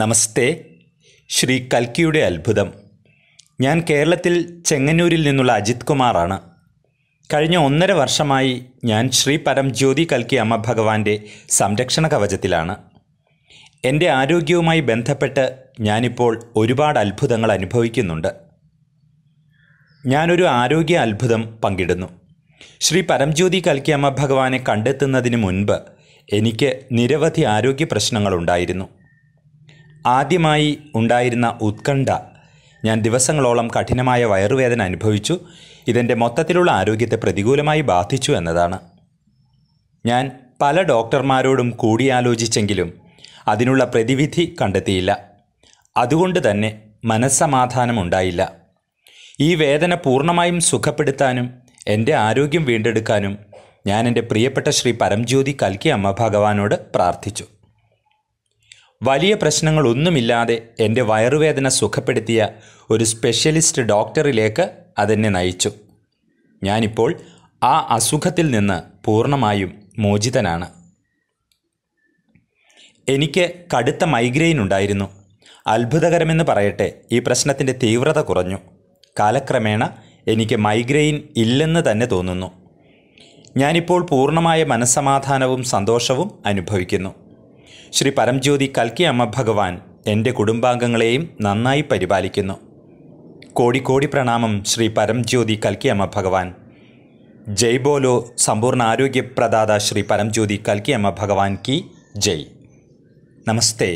നമസ്തേ ശ്രീ കൽക്കിയുടെ അത്ഭുതം ഞാൻ കേരളത്തിൽ ചെങ്ങന്നൂരിൽ നിന്നുള്ള അജിത് കുമാറാണ് കഴിഞ്ഞ ഒന്നര വർഷമായി ഞാൻ ശ്രീ ജ്യോതി കൽക്കി അമ്മ ഭഗവാന്റെ സംരക്ഷണ കവചത്തിലാണ് എൻ്റെ ആരോഗ്യവുമായി ബന്ധപ്പെട്ട് ഞാനിപ്പോൾ ഒരുപാട് അത്ഭുതങ്ങൾ അനുഭവിക്കുന്നുണ്ട് ഞാനൊരു ആരോഗ്യ അത്ഭുതം പങ്കിടുന്നു ശ്രീ പരംജ്യോതി കൽക്കി അമ്മ ഭഗവാനെ കണ്ടെത്തുന്നതിന് മുൻപ് എനിക്ക് നിരവധി ആരോഗ്യ പ്രശ്നങ്ങളുണ്ടായിരുന്നു ആദ്യമായി ഉണ്ടായിരുന്ന ഉത്കണ്ഠ ഞാൻ ദിവസങ്ങളോളം കഠിനമായ വയറുവേദന അനുഭവിച്ചു ഇതെൻ്റെ മൊത്തത്തിലുള്ള ആരോഗ്യത്തെ പ്രതികൂലമായി ബാധിച്ചു എന്നതാണ് ഞാൻ പല ഡോക്ടർമാരോടും കൂടിയാലോചിച്ചെങ്കിലും അതിനുള്ള പ്രതിവിധി കണ്ടെത്തിയില്ല അതുകൊണ്ട് തന്നെ മനസ്സമാധാനം ഉണ്ടായില്ല ഈ വേദന പൂർണ്ണമായും സുഖപ്പെടുത്താനും എൻ്റെ ആരോഗ്യം വീണ്ടെടുക്കാനും ഞാൻ എൻ്റെ പ്രിയപ്പെട്ട ശ്രീ പരംജ്യോതി കൽക്കി അമ്മ ഭഗവാനോട് പ്രാർത്ഥിച്ചു വലിയ പ്രശ്നങ്ങളൊന്നുമില്ലാതെ എൻ്റെ വയറുവേദന സുഖപ്പെടുത്തിയ ഒരു സ്പെഷ്യലിസ്റ്റ് ഡോക്ടറിലേക്ക് അതെന്നെ നയിച്ചു ഞാനിപ്പോൾ ആ അസുഖത്തിൽ നിന്ന് പൂർണ്ണമായും മോചിതനാണ് എനിക്ക് കടുത്ത മൈഗ്രെയിൻ ഉണ്ടായിരുന്നു അത്ഭുതകരമെന്ന് പറയട്ടെ ഈ പ്രശ്നത്തിൻ്റെ തീവ്രത കുറഞ്ഞു കാലക്രമേണ എനിക്ക് മൈഗ്രെയിൻ ഇല്ലെന്ന് തന്നെ തോന്നുന്നു ഞാനിപ്പോൾ പൂർണ്ണമായ മനസ്സമാധാനവും സന്തോഷവും അനുഭവിക്കുന്നു ശ്രീ പരംജ്യോതി കൽക്കി അമ്മ ഭഗവാൻ എൻ്റെ കുടുംബാംഗങ്ങളെയും നന്നായി പരിപാലിക്കുന്നു കോടിക്കോടി പ്രണാമം ശ്രീ പരംജ്യോതി കൽക്കി അമ്മ ഭഗവാൻ ജയ് ബോലോ സമ്പൂർണ്ണ ആരോഗ്യപ്രദാത ശ്രീ പരംജ്യോതി കൽക്കി അമ്മ ഭഗവാൻ കി ജയ് നമസ്തേ